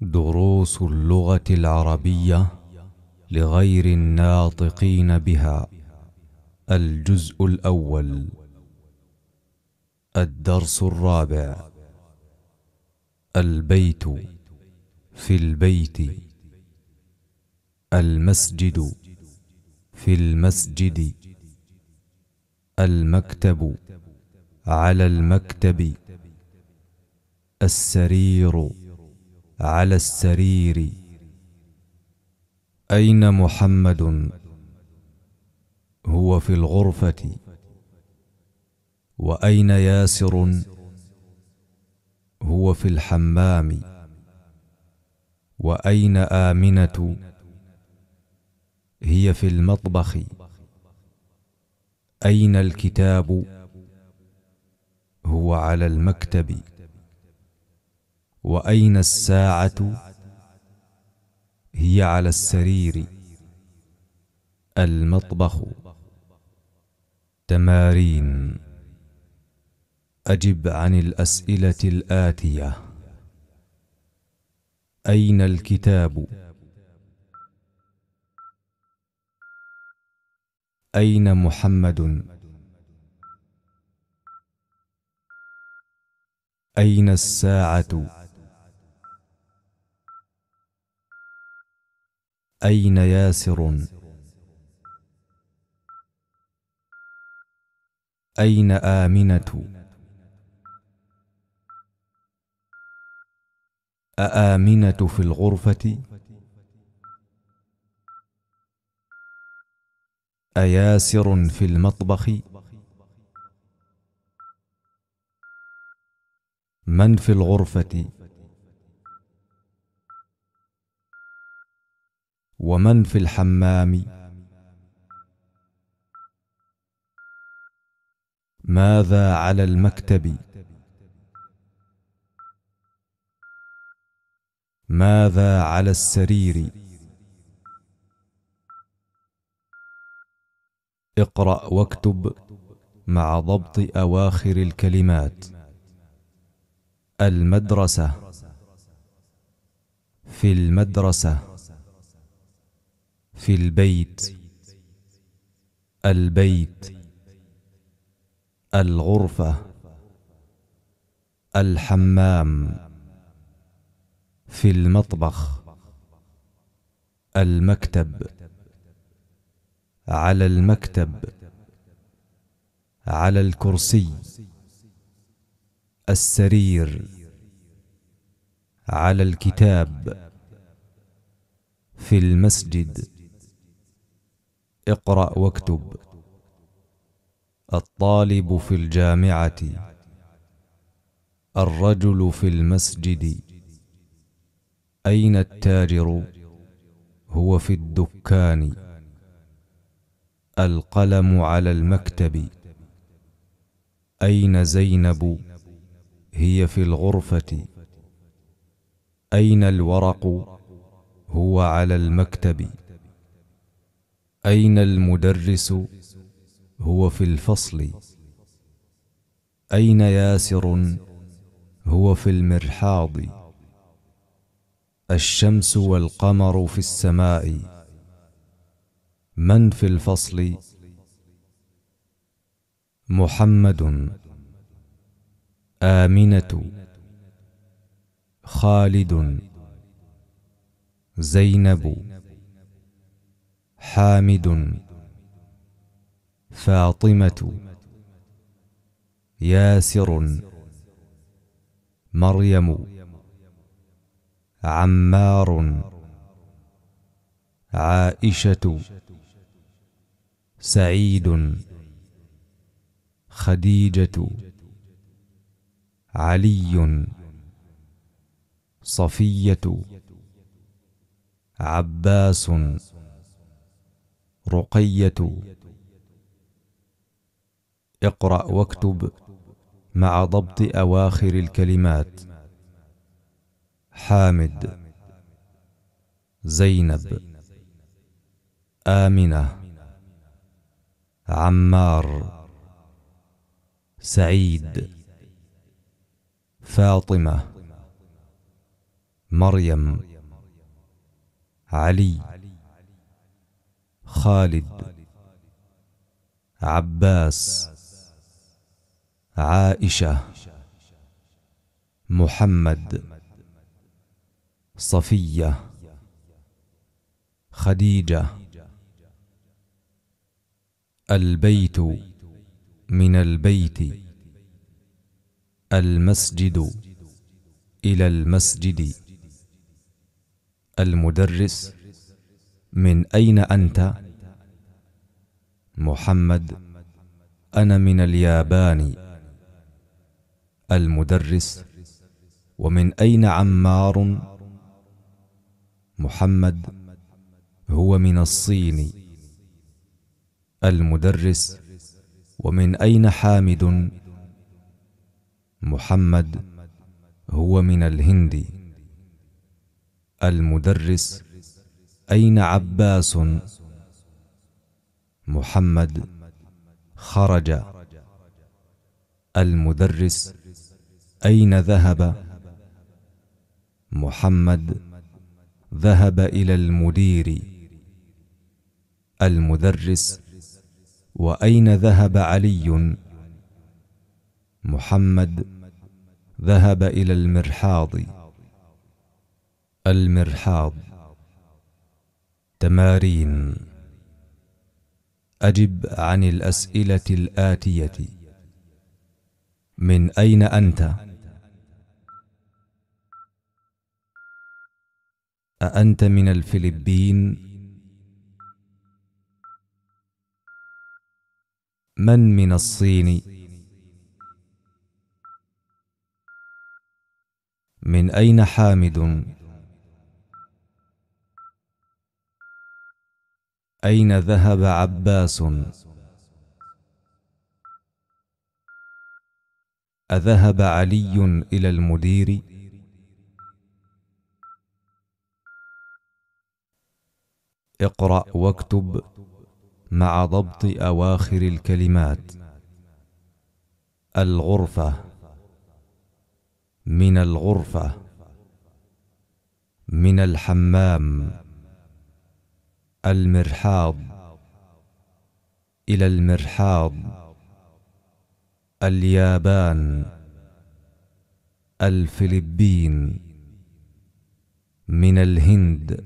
دروس اللغة العربية لغير الناطقين بها الجزء الأول الدرس الرابع البيت في البيت المسجد في المسجد المكتب على المكتب السرير على السرير اين محمد هو في الغرفه واين ياسر هو في الحمام واين امنه هي في المطبخ اين الكتاب هو على المكتب واين الساعه هي على السرير المطبخ تمارين اجب عن الاسئله الاتيه اين الكتاب اين محمد اين الساعه أين ياسر أين آمنة أآمنة في الغرفة أياسر في المطبخ من في الغرفة ومن في الحمام ماذا على المكتب ماذا على السرير اقرا واكتب مع ضبط اواخر الكلمات المدرسه في المدرسه في البيت البيت الغرفة الحمام في المطبخ المكتب على المكتب على الكرسي السرير على الكتاب في المسجد اقرأ واكتب الطالب في الجامعة الرجل في المسجد أين التاجر هو في الدكان القلم على المكتب أين زينب هي في الغرفة أين الورق هو على المكتب أين المدرس؟ هو في الفصل أين ياسر؟ هو في المرحاض الشمس والقمر في السماء من في الفصل؟ محمد آمنة خالد زينب حامد فاطمة ياسر مريم عمار عائشة سعيد خديجة علي صفية عباس رقية اقرأ واكتب مع ضبط أواخر الكلمات حامد زينب آمنة عمار سعيد فاطمة مريم علي خالد عباس عائشة محمد صفية خديجة البيت من البيت المسجد إلى المسجد المدرس من أين أنت؟ محمد أنا من اليابان المدرس ومن أين عمار محمد هو من الصين المدرس ومن أين حامد محمد هو من الهند المدرس أين عباس محمد خرج المدرس أين ذهب محمد ذهب إلى المدير المدرس وأين ذهب علي محمد ذهب إلى المرحاض المرحاض تمارين أجب عن الأسئلة الآتية من أين أنت؟ أأنت من الفلبين؟ من من الصين؟ من أين حامد؟ أين ذهب عباس أذهب علي إلى المدير اقرأ واكتب مع ضبط أواخر الكلمات الغرفة من الغرفة من الحمام المرحاض إلى المرحاض اليابان الفلبين من الهند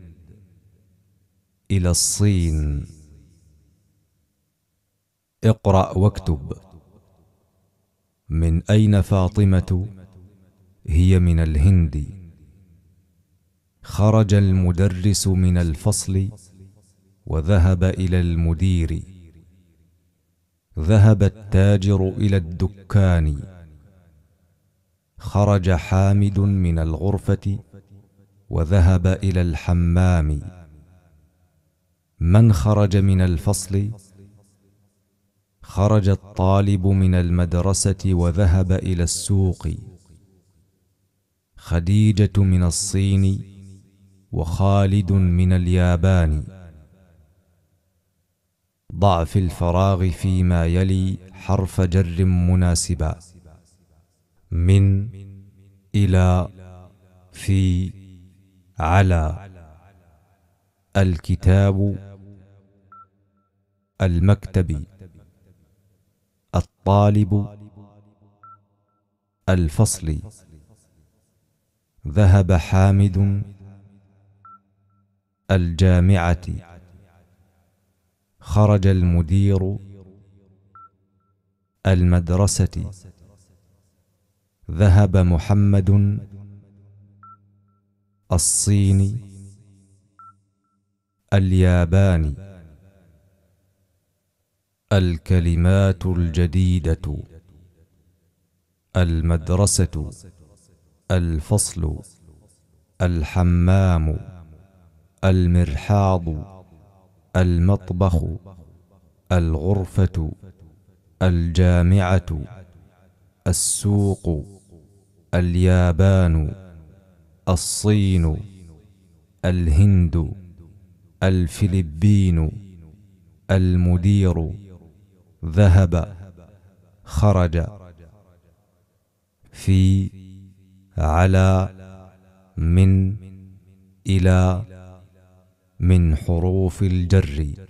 إلى الصين اقرأ واكتب من أين فاطمة هي من الهند خرج المدرس من الفصل وذهب الى المدير ذهب التاجر الى الدكان خرج حامد من الغرفه وذهب الى الحمام من خرج من الفصل خرج الطالب من المدرسه وذهب الى السوق خديجه من الصين وخالد من اليابان ضع في الفراغ فيما يلي حرف جر مناسبا من إلى في على الكتاب المكتب الطالب الفصل ذهب حامد الجامعه خرج المدير المدرسة ذهب محمد الصيني الياباني الكلمات الجديدة المدرسة الفصل الحمام المرحاض المطبخ الغرفة الجامعة السوق اليابان الصين الهند الفلبين المدير ذهب خرج في على من إلى من حروف الجر